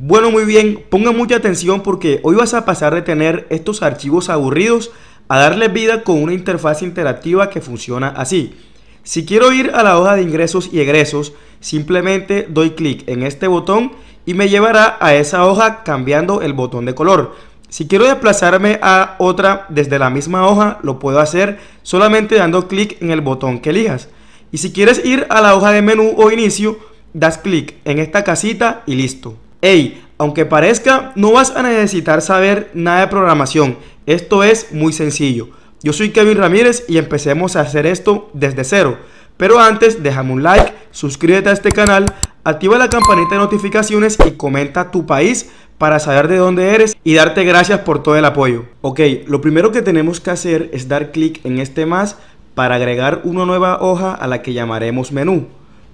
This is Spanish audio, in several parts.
Bueno, muy bien, ponga mucha atención porque hoy vas a pasar de tener estos archivos aburridos a darle vida con una interfaz interactiva que funciona así. Si quiero ir a la hoja de ingresos y egresos, simplemente doy clic en este botón y me llevará a esa hoja cambiando el botón de color. Si quiero desplazarme a otra desde la misma hoja, lo puedo hacer solamente dando clic en el botón que elijas. Y si quieres ir a la hoja de menú o inicio, das clic en esta casita y listo. Hey, aunque parezca, no vas a necesitar saber nada de programación. Esto es muy sencillo. Yo soy Kevin Ramírez y empecemos a hacer esto desde cero. Pero antes, déjame un like, suscríbete a este canal, activa la campanita de notificaciones y comenta tu país para saber de dónde eres y darte gracias por todo el apoyo. Ok, lo primero que tenemos que hacer es dar clic en este más para agregar una nueva hoja a la que llamaremos menú.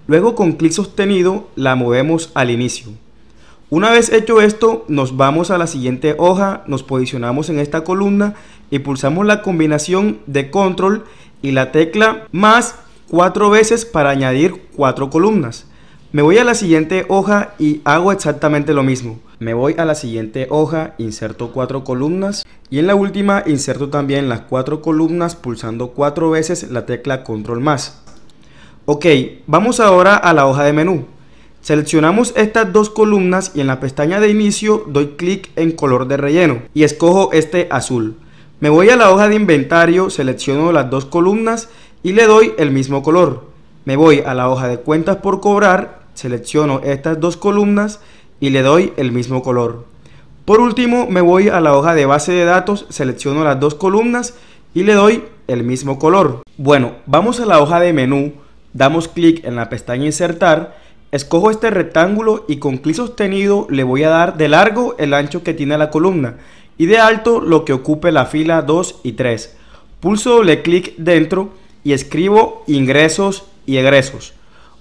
Luego con clic sostenido la movemos al inicio. Una vez hecho esto, nos vamos a la siguiente hoja, nos posicionamos en esta columna y pulsamos la combinación de control y la tecla más cuatro veces para añadir cuatro columnas. Me voy a la siguiente hoja y hago exactamente lo mismo. Me voy a la siguiente hoja, inserto cuatro columnas y en la última inserto también las cuatro columnas pulsando cuatro veces la tecla control más. Ok, vamos ahora a la hoja de menú. Seleccionamos estas dos columnas y en la pestaña de inicio doy clic en color de relleno y escojo este azul. Me voy a la hoja de inventario, selecciono las dos columnas y le doy el mismo color. Me voy a la hoja de cuentas por cobrar, selecciono estas dos columnas y le doy el mismo color. Por último me voy a la hoja de base de datos, selecciono las dos columnas y le doy el mismo color. Bueno, vamos a la hoja de menú, damos clic en la pestaña insertar Escojo este rectángulo y con clic sostenido le voy a dar de largo el ancho que tiene la columna y de alto lo que ocupe la fila 2 y 3. Pulso doble clic dentro y escribo ingresos y egresos.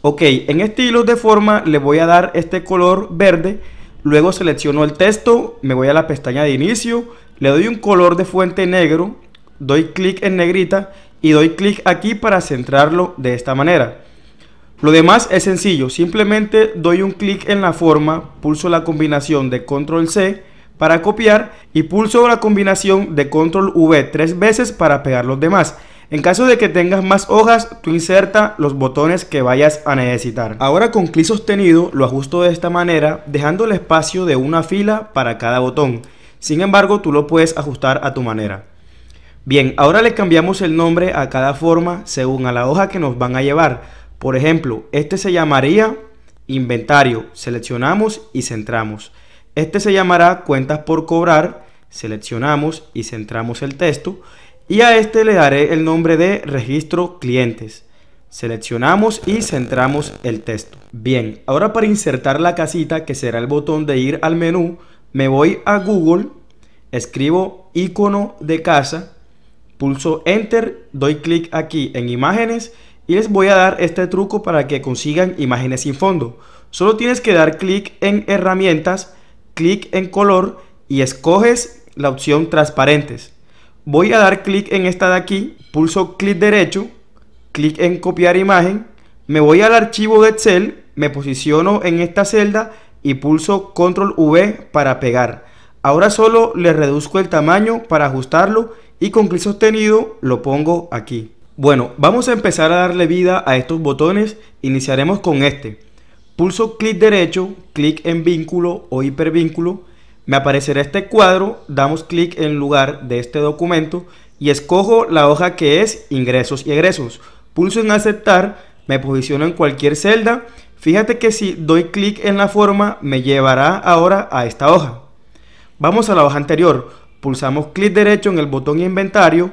Ok, en estilos de forma le voy a dar este color verde, luego selecciono el texto, me voy a la pestaña de inicio, le doy un color de fuente negro, doy clic en negrita y doy clic aquí para centrarlo de esta manera. Lo demás es sencillo, simplemente doy un clic en la forma, pulso la combinación de control C para copiar y pulso la combinación de control V tres veces para pegar los demás. En caso de que tengas más hojas, tú inserta los botones que vayas a necesitar. Ahora con clic sostenido lo ajusto de esta manera, dejando el espacio de una fila para cada botón. Sin embargo, tú lo puedes ajustar a tu manera. Bien, ahora le cambiamos el nombre a cada forma según a la hoja que nos van a llevar. Por ejemplo, este se llamaría inventario, seleccionamos y centramos. Este se llamará cuentas por cobrar, seleccionamos y centramos el texto. Y a este le daré el nombre de registro clientes. Seleccionamos y centramos el texto. Bien, ahora para insertar la casita que será el botón de ir al menú, me voy a Google, escribo icono de casa, pulso Enter, doy clic aquí en imágenes y les voy a dar este truco para que consigan imágenes sin fondo. Solo tienes que dar clic en herramientas, clic en color y escoges la opción transparentes. Voy a dar clic en esta de aquí, pulso clic derecho, clic en copiar imagen, me voy al archivo de Excel, me posiciono en esta celda y pulso control V para pegar. Ahora solo le reduzco el tamaño para ajustarlo y con clic sostenido lo pongo aquí. Bueno, vamos a empezar a darle vida a estos botones. Iniciaremos con este. Pulso clic derecho, clic en vínculo o hipervínculo. Me aparecerá este cuadro, damos clic en lugar de este documento y escojo la hoja que es ingresos y egresos. Pulso en aceptar, me posiciono en cualquier celda. Fíjate que si doy clic en la forma me llevará ahora a esta hoja. Vamos a la hoja anterior, pulsamos clic derecho en el botón inventario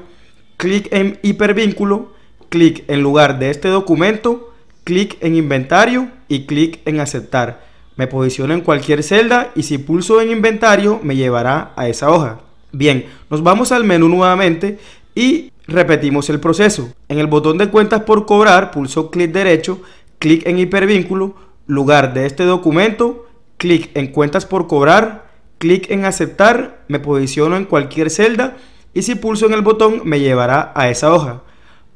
clic en hipervínculo, clic en lugar de este documento, clic en inventario y clic en aceptar. Me posiciono en cualquier celda y si pulso en inventario me llevará a esa hoja. Bien, nos vamos al menú nuevamente y repetimos el proceso. En el botón de cuentas por cobrar pulso clic derecho, clic en hipervínculo, lugar de este documento, clic en cuentas por cobrar, clic en aceptar, me posiciono en cualquier celda y si pulso en el botón me llevará a esa hoja.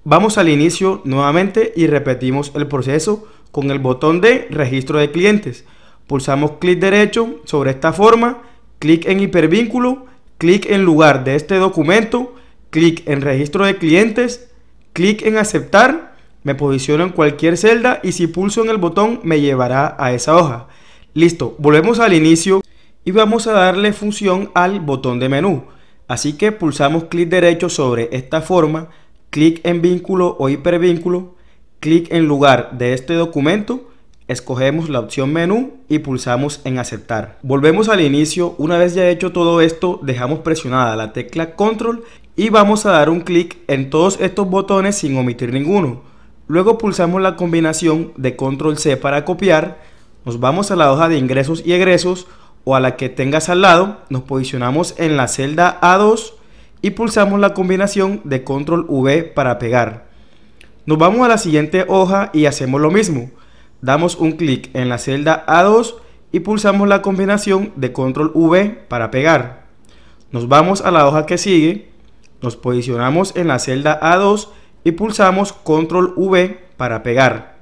Vamos al inicio nuevamente y repetimos el proceso con el botón de registro de clientes. Pulsamos clic derecho sobre esta forma, clic en hipervínculo, clic en lugar de este documento, clic en registro de clientes, clic en aceptar, me posiciono en cualquier celda y si pulso en el botón me llevará a esa hoja. Listo, volvemos al inicio y vamos a darle función al botón de menú. Así que pulsamos clic derecho sobre esta forma, clic en vínculo o hipervínculo, clic en lugar de este documento, escogemos la opción menú y pulsamos en aceptar. Volvemos al inicio, una vez ya hecho todo esto, dejamos presionada la tecla control y vamos a dar un clic en todos estos botones sin omitir ninguno. Luego pulsamos la combinación de control C para copiar, nos vamos a la hoja de ingresos y egresos, o a la que tengas al lado, nos posicionamos en la celda A2 y pulsamos la combinación de control V para pegar. Nos vamos a la siguiente hoja y hacemos lo mismo. Damos un clic en la celda A2 y pulsamos la combinación de control V para pegar. Nos vamos a la hoja que sigue, nos posicionamos en la celda A2 y pulsamos control V para pegar.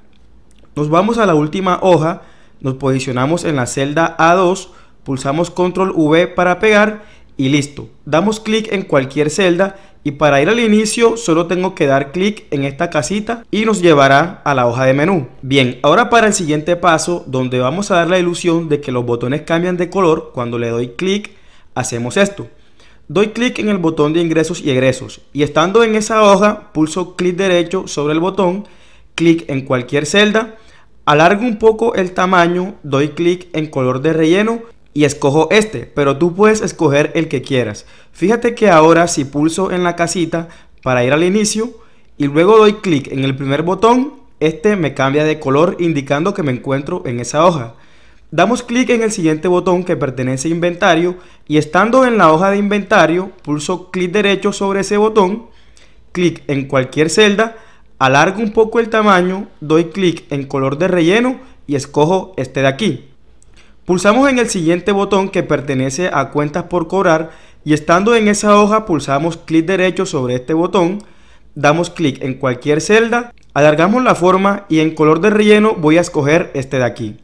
Nos vamos a la última hoja, nos posicionamos en la celda A2 Pulsamos control V para pegar y listo. Damos clic en cualquier celda y para ir al inicio solo tengo que dar clic en esta casita y nos llevará a la hoja de menú. Bien, ahora para el siguiente paso donde vamos a dar la ilusión de que los botones cambian de color cuando le doy clic, hacemos esto. Doy clic en el botón de ingresos y egresos y estando en esa hoja pulso clic derecho sobre el botón, clic en cualquier celda, alargo un poco el tamaño, doy clic en color de relleno y escojo este, pero tú puedes escoger el que quieras. Fíjate que ahora si pulso en la casita para ir al inicio y luego doy clic en el primer botón, este me cambia de color indicando que me encuentro en esa hoja. Damos clic en el siguiente botón que pertenece a inventario y estando en la hoja de inventario, pulso clic derecho sobre ese botón, clic en cualquier celda, alargo un poco el tamaño, doy clic en color de relleno y escojo este de aquí. Pulsamos en el siguiente botón que pertenece a cuentas por cobrar y estando en esa hoja pulsamos clic derecho sobre este botón, damos clic en cualquier celda, alargamos la forma y en color de relleno voy a escoger este de aquí.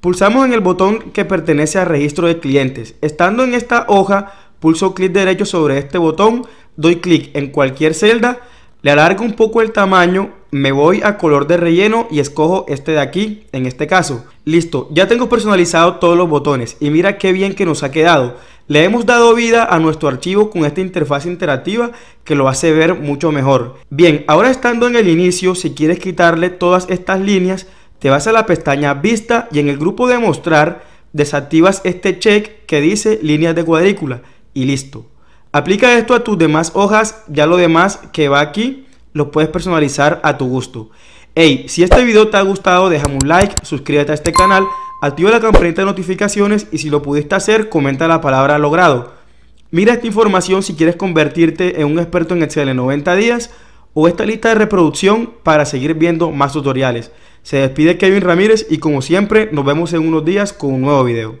Pulsamos en el botón que pertenece a registro de clientes. Estando en esta hoja, pulso clic derecho sobre este botón, doy clic en cualquier celda le alargo un poco el tamaño, me voy a color de relleno y escojo este de aquí, en este caso. Listo, ya tengo personalizado todos los botones y mira qué bien que nos ha quedado. Le hemos dado vida a nuestro archivo con esta interfaz interactiva que lo hace ver mucho mejor. Bien, ahora estando en el inicio, si quieres quitarle todas estas líneas, te vas a la pestaña Vista y en el grupo de Mostrar desactivas este check que dice líneas de cuadrícula y listo. Aplica esto a tus demás hojas, ya lo demás que va aquí lo puedes personalizar a tu gusto. Hey, si este video te ha gustado, déjame un like, suscríbete a este canal, activa la campanita de notificaciones y si lo pudiste hacer, comenta la palabra logrado. Mira esta información si quieres convertirte en un experto en Excel en 90 días o esta lista de reproducción para seguir viendo más tutoriales. Se despide Kevin Ramírez y como siempre nos vemos en unos días con un nuevo video.